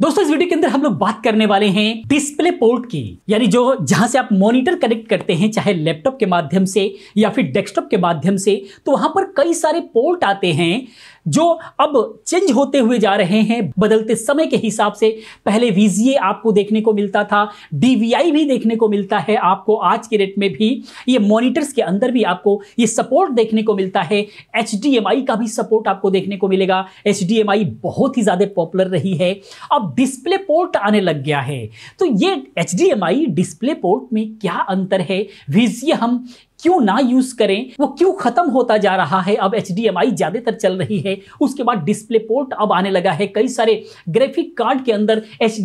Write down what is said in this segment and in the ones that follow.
दोस्तों इस वीडियो के अंदर हम लोग बात करने वाले हैं डिस्प्ले पोर्ट की यानी जो जहां से आप मॉनिटर कनेक्ट करते हैं चाहे लैपटॉप के माध्यम से या फिर डेस्कटॉप के माध्यम से तो वहां पर कई सारे पोर्ट आते हैं जो अब चेंज होते हुए जा रहे हैं बदलते समय के हिसाब से पहले वीजीए आपको देखने को मिलता था डीवीआई भी देखने को मिलता है आपको आज के डेट में भी ये मॉनिटर्स के अंदर भी आपको ये सपोर्ट देखने को मिलता है एच का भी सपोर्ट आपको देखने को मिलेगा एच बहुत ही ज़्यादा पॉपुलर रही है अब डिस्प्ले पोर्ट आने लग गया है तो ये एच डिस्प्ले पोर्ट में क्या अंतर है वीजीए हम क्यों ना यूज करें वो क्यों खत्म होता जा रहा है अब एच ज्यादातर चल रही है उसके बाद डिस्प्ले पोर्ट अब आने लगा है कई सारे ग्राफिक कार्ड के अंदर एच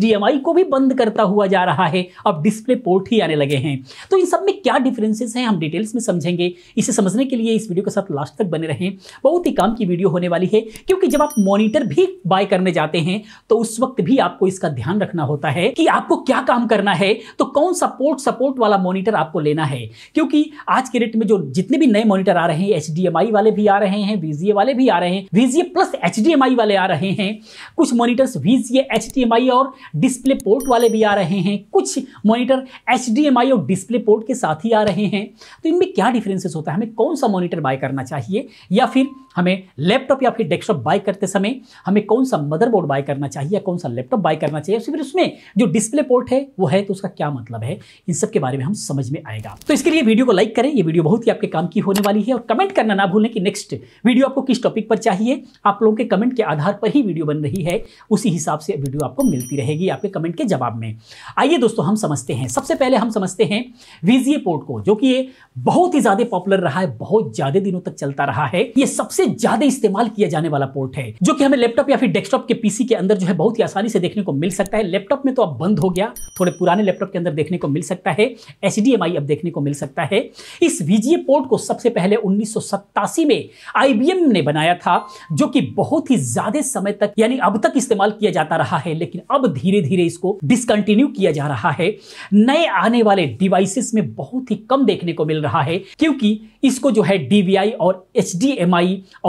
को भी बंद करता हुआ जा रहा है अब डिस्प्ले पोर्ट ही आने लगे हैं तो इन सब में क्या डिफरेंसेस हैं हम डिटेल्स में समझेंगे इसे समझने के लिए इस वीडियो के साथ लास्ट तक बने रहें बहुत ही काम की वीडियो होने वाली है क्योंकि जब आप मॉनिटर भी बाय करने जाते हैं तो उस वक्त भी आपको इसका ध्यान रखना होता है कि आपको क्या काम करना है तो कौन सा पोर्ट सपोर्ट वाला मॉनिटर आपको लेना है क्योंकि आज आज के रेट में जो जितने भी नए मॉनिटर आ रहे हैं एच वाले भी आ रहे हैं वीजीए वाले भी आ रहे हैं वीजीए प्लस एच वाले आ रहे हैं कुछ मॉनिटर वीजीए एच और डिस्प्ले पोर्ट वाले भी आ रहे हैं कुछ मॉनिटर एच और डिस्प्ले पोर्ट के साथ ही आ रहे हैं तो इनमें क्या डिफरेंसेस होता है हमें कौन सा मॉनिटर बाय करना चाहिए या फिर हमें लैपटॉप या फिर डेस्कटॉप बाय करते समय हमें कौन सा मदरबोर्ड बाय करना चाहिए या कौन सा लैपटॉप बाय करना चाहिए फिर उसमें जो डिस्प्ले पोर्ट है वो है तो उसका क्या मतलब है इन सब के बारे में हम समझ में आएगा तो इसके लिए वीडियो को लाइक करें ये वीडियो बहुत ही आपके काम की होने वाली है और कमेंट करना ना भूलें कि नेक्स्ट वीडियो आपको किस टॉपिक पर चाहिए आप लोगों के कमेंट के आधार पर ही वीडियो बन रही है उसी हिसाब से वीडियो आपको मिलती रहेगी आपके कमेंट के जवाब में आइए दोस्तों हम समझते हैं सबसे पहले हम समझते हैं वीजीए पोर्ट को जो कि ये बहुत ही ज़्यादा पॉपुलर रहा है बहुत ज़्यादा दिनों तक चलता रहा है ये सबसे ज़्यादा इस्तेमाल किया जाने वाला पोर्ट है जो कि हमें लैपटॉप या फिर डेस्कटॉप के पीसी के अंदर जो है बहुत ही आसानी से देखने को मिल सकता है लैपटॉप में तो अब बंद हो गया थोड़े पुराने लैपटॉप के अंदर देखने को मिल सकता है एच अब देखने को मिल सकता है इस वीजीए पोर्ट को सबसे पहले उन्नीस में आईबीएम ने बनाया था जो कि बहुत ही ज्यादा समय तक यानी अब तक इस्तेमाल किया जाता रहा है लेकिन अब धीरे धीरे इसको डिसकंटिन्यू किया जा रहा है नए आने वाले डिवाइसेस में बहुत ही कम देखने को मिल रहा है क्योंकि इसको जो है डीवीआई और एच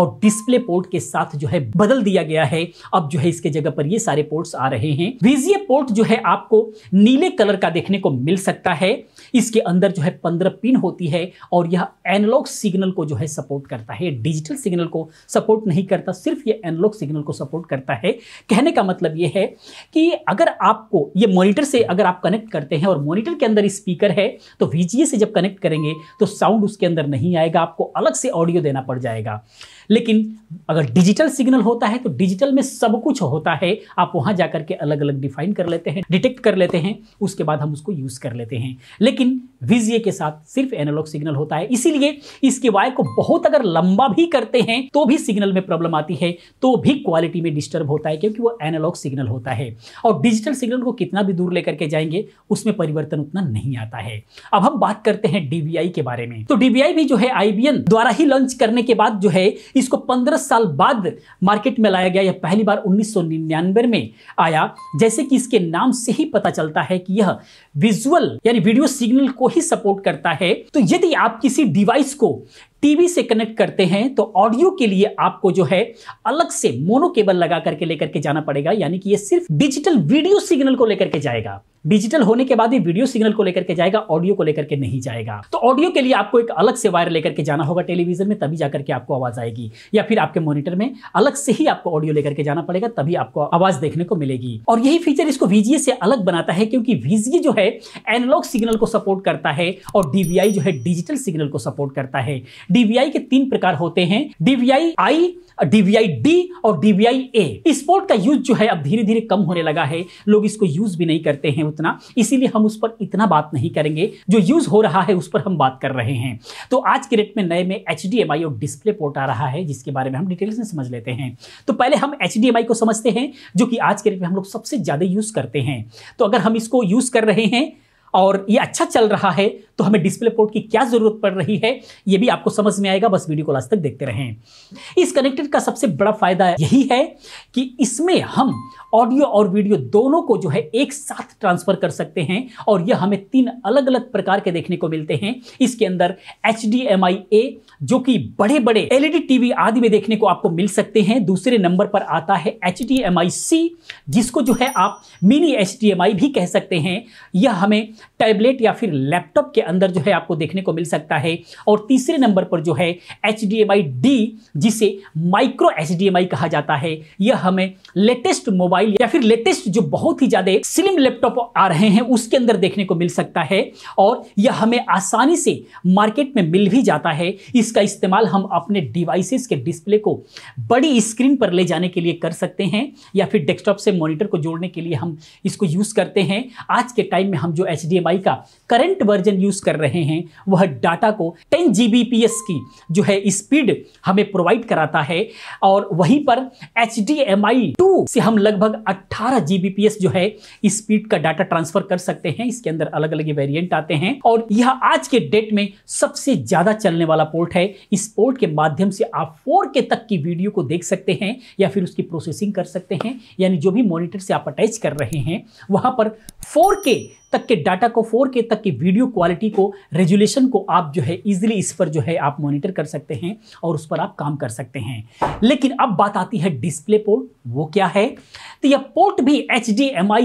और डिस्प्ले पोर्ट के साथ जो है बदल दिया गया है अब जो है इसके जगह पर ये सारे पोर्ट्स आ रहे हैं वीजीए पोर्ट जो है आपको नीले कलर का देखने को मिल सकता है इसके अंदर जो है पंद्रह पिन होती है है और यह एनालॉग सिग्नल को जो है सपोर्ट करता है डिजिटल सिग्नल को सपोर्ट नहीं करता सिर्फ यह एनालॉग सिग्नल को सपोर्ट करता है कहने का मतलब यह है कि अगर आपको ये मॉनिटर से अगर आप कनेक्ट करते हैं और मॉनिटर के अंदर स्पीकर है तो वीजीए से जब कनेक्ट करेंगे तो साउंड उसके अंदर नहीं आएगा आपको अलग से ऑडियो देना पड़ जाएगा लेकिन अगर डिजिटल सिग्नल होता है तो डिजिटल में सब कुछ होता है आप वहां जाकर के अलग अलग डिफाइन कर लेते हैं डिटेक्ट कर लेते हैं उसके बाद हम उसको यूज़ कर लेते हैं लेकिन विजिए के साथ सिर्फ एनालॉग सिग्नल होता है इसीलिए इसके वायर को बहुत अगर लंबा भी करते हैं तो भी सिग्नल में प्रॉब्लम आती है तो भी क्वालिटी में डिस्टर्ब होता है क्योंकि वो एनालॉग सिग्नल होता है और डिजिटल सिग्नल को कितना भी दूर लेकर के जाएंगे उसमें परिवर्तन उतना नहीं आता है अब हम बात करते हैं डीवीआई के बारे में तो डीवीआई भी जो है आईबीएन द्वारा ही लॉन्च करने के बाद जो है इसको 15 साल बाद मार्केट में लाया गया यह पहली बार 1999 में आया जैसे कि इसके नाम से ही पता चलता है कि यह विजुअल यानी वीडियो सिग्नल को ही सपोर्ट करता है तो यदि आप किसी डिवाइस को टीवी से कनेक्ट करते हैं तो ऑडियो के लिए आपको जो है अलग से मोनो केबल लगा करके लेकर के जाना पड़ेगा यानी कि ये सिर्फ डिजिटल वीडियो सिग्नल को लेकर के जाएगा डिजिटल होने के बाद ही वीडियो सिग्नल को लेकर के जाएगा ऑडियो को लेकर के नहीं जाएगा तो ऑडियो के लिए आपको एक अलग से वायर लेकर के जाना होगा टेलीविजन में तभी जाकर के आपको आवाज आएगी या फिर आपके मॉनिटर में अलग से ही आपको ऑडियो लेकर के जाना पड़ेगा तभी आपको आवाज देखने को मिलेगी और यही फीचर इसको वीजीए से अलग बनाता है क्योंकि वीजीए जो है एनालॉग सिग्नल को सपोर्ट करता है और डीवीआई जो है डिजिटल सिग्नल को सपोर्ट करता है डीवीआई के तीन प्रकार होते हैं डीवीआई आई डीवीआई डी और डीवीआई ए स्पोर्ट का यूज जो है अब धीरे धीरे कम होने लगा है लोग इसको यूज भी नहीं करते हैं उतना इसीलिए हम उस पर इतना बात नहीं करेंगे जो यूज हो रहा है उस पर हम बात कर रहे हैं तो आज के रेट में नए में एच और डिस्प्ले पोर्ट आ रहा है जिसके बारे में हम डिटेल्स में समझ लेते हैं तो पहले हम एच को समझते हैं जो कि आज के रेट में हम लोग सबसे ज़्यादा यूज करते हैं तो अगर हम इसको यूज कर रहे हैं और ये अच्छा चल रहा है तो हमें डिस्प्ले पोर्ट की क्या ज़रूरत पड़ रही है यह भी आपको समझ में आएगा बस वीडियो को लास्ट तक देखते रहें इस कनेक्टेड का सबसे बड़ा फ़ायदा यही है कि इसमें हम ऑडियो और वीडियो दोनों को जो है एक साथ ट्रांसफ़र कर सकते हैं और यह हमें तीन अलग अलग प्रकार के देखने को मिलते हैं इसके अंदर H D M I A जो कि बड़े बड़े एलईडी टीवी आदि में देखने को आपको मिल सकते हैं दूसरे नंबर पर आता है H D M I C जिसको जो है आप mini H D M I भी कह सकते हैं यह हमें टैबलेट या फिर लैपटॉप के अंदर जो है आपको देखने को मिल सकता है और तीसरे नंबर पर जो है एच डी जिसे माइक्रो एच कहा जाता है यह हमें लेटेस्ट मोबाइल या फिर लेटेस्ट जो बहुत ही ज़्यादा स्लिम लैपटॉप आ रहे हैं उसके अंदर देखने को मिल सकता है और यह हमें आसानी से मार्केट में मिल भी जाता है इसका इस्तेमाल हम अपने डिवाइसेस के डिस्प्ले को बड़ी स्क्रीन पर ले जाने के लिए कर सकते हैं या फिर डेस्कटॉप से मॉनिटर को जोड़ने के लिए हम इसको यूज़ करते हैं आज के टाइम में हम जो एच का करंट वर्जन यूज़ यूज़ कर रहे हैं वह डाटा को टेन जी की जो है स्पीड हमें प्रोवाइड कराता है और वहीं पर एच डी से हम लगभग अट्ठारह जी जो है स्पीड का डाटा ट्रांसफर कर सकते हैं इसके अंदर अलग अलग वेरियंट आते हैं और यह आज के डेट में सबसे ज़्यादा चलने वाला पोर्ट है इस पोर्ट के माध्यम से आप फोर के तक की वीडियो को देख सकते हैं या फिर उसकी प्रोसेसिंग कर सकते हैं यानी जो भी मॉनिटर से आप अटैच कर रहे हैं वहां पर फोर तक के डाटा को फोर के तक की वीडियो क्वालिटी को रेजुलेशन को आप जो है इजिली इस पर जो है आप मॉनिटर कर सकते हैं और उस पर आप काम कर सकते हैं लेकिन अब बात आती है डिस्प्ले पोर्ट वो क्या है तो यह पोर्ट भी एच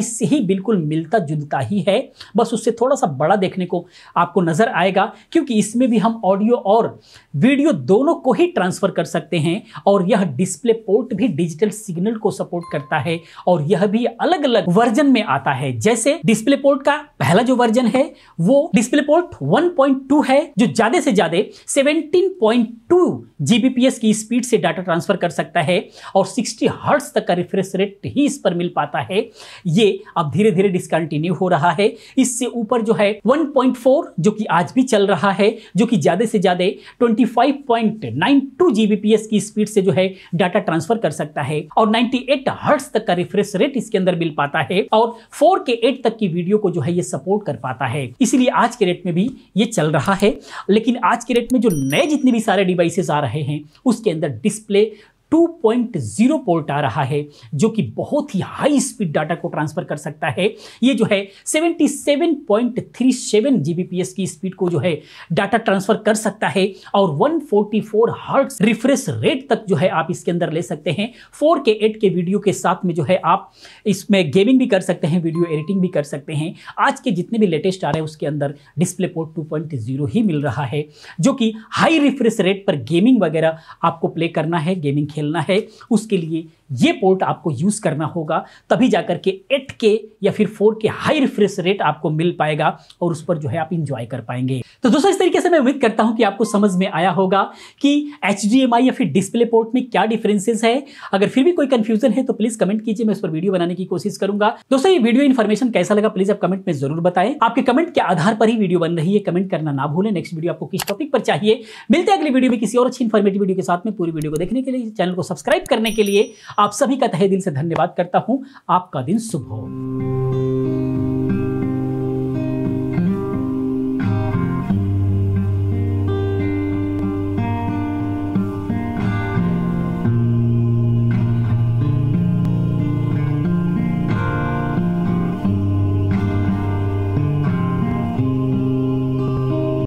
से ही बिल्कुल मिलता जुलता ही है बस उससे थोड़ा सा बड़ा देखने को आपको नज़र आएगा क्योंकि इसमें भी हम ऑडियो और वीडियो दोनों को ही ट्रांसफ़र कर सकते हैं और यह डिस्प्ले पोर्ट भी डिजिटल सिग्नल को सपोर्ट करता है और यह भी अलग अलग वर्जन में आता है जैसे डिस्प्ले पोर्ट का पहला जो वर्जन है वो डिस्प्ले पोर्ट 1.2 है जो ज्यादा से ज्यादा 17.2 जीबीपीएस की स्पीड से डाटा ट्रांसफर कर सकता है और 60 हर्ट्स तक का रिफ्रेश रेट ही इस पर मिल पाता है ये अब धीरे धीरे डिसकंटिन्यू हो रहा है इससे ऊपर जो है 1.4 जो कि आज भी चल रहा है जो कि ज्यादा से ज्यादा ट्वेंटी जीबीपीएस की स्पीड से जो है डाटा ट्रांसफर कर सकता है और 98 हर्ट्स तक का रिफ्रेश रेट इसके अंदर मिल पाता है और फोर तक की वीडियो को जो है है ये सपोर्ट कर पाता है इसीलिए आज के रेट में भी ये चल रहा है लेकिन आज के रेट में जो नए जितने भी सारे डिवाइसेस आ रहे हैं उसके अंदर डिस्प्ले 2.0 पोर्ट आ रहा है जो कि बहुत ही हाई स्पीड डाटा को ट्रांसफर कर सकता है ये जो है 77.37 जीबीपीएस की स्पीड को जो है डाटा ट्रांसफर कर सकता है और 144 फोर्टी रिफ्रेश रेट तक जो है आप इसके अंदर ले सकते हैं 4K 8K वीडियो के साथ में जो है आप इसमें गेमिंग भी कर सकते हैं वीडियो एडिटिंग भी कर सकते हैं आज के जितने भी लेटेस्ट आ रहे हैं उसके अंदर डिस्प्ले पोर्ट टू ही मिल रहा है जो कि हाई रिफ्रेश रेट पर गेमिंग वगैरह आपको प्ले करना है गेमिंग खेलना है उसके लिए ये पोर्ट आपको यूज़ करना होगा तभी जा कर के एट के या फिर फोर के हाई रिफ्रेश रेट आपको मिल पाएगा और उस पर जो है आप इंजॉय कर पाएंगे तो दोस्तों इस तरीके से मैं उम्मीद करता हूं कि आपको समझ में आया होगा कि एच या फिर डिस्प्ले पोर्ट में क्या डिफरेंसेस है अगर फिर भी कोई कंफ्यूजन है तो प्लीज़ कमेंट कीजिए मैं उस पर वीडियो बनाने की कोशिश करूंगा दोस्तों ये वीडियो इन्फॉर्मेशन कैसा लगा प्लीज़ आप कमेंट में ज़रूर बताएं आपके कमेंट के आधार पर ही वीडियो बन रही है कमेंट करना ना भूलें नेक्स्ट वीडियो आपको किस टॉपिक पर चाहिए मिलते हैं अगली वीडियो में किसी और अच्छी इन्फॉर्मेटिव वीडियो के साथ में पूरी वीडियो को देखने के लिए चैनल चैनल को सब्सक्राइब करने के लिए आप सभी का तहे दिल से धन्यवाद करता हूं आपका दिन शुभ हो